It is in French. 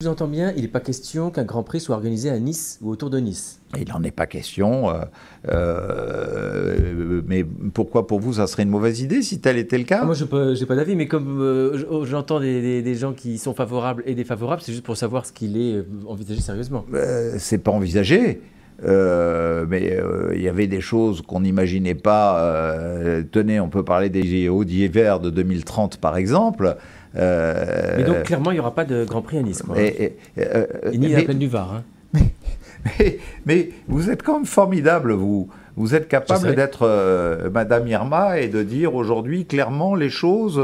Je vous entends bien, il n'est pas question qu'un Grand Prix soit organisé à Nice ou autour de Nice. Il n'en est pas question. Euh, euh, mais pourquoi pour vous, ça serait une mauvaise idée si tel était le cas ah, Moi, je n'ai pas d'avis, mais comme euh, j'entends des, des, gens qui sont favorables et défavorables, c'est juste pour savoir ce qu'il est envisagé sérieusement. c'est pas envisagé. Euh, mais euh, il y avait des choses qu'on n'imaginait pas. Euh, tenez, on peut parler des JO d'hiver de 2030, par exemple. mais donc, clairement, il n'y aura pas de Grand Prix à Nice. Quoi, et, et, et ni la du Var. Hein. Mais, vous êtes quand même formidable, vous. Vous êtes capable d'être Madame Irma et de dire aujourd'hui clairement les choses.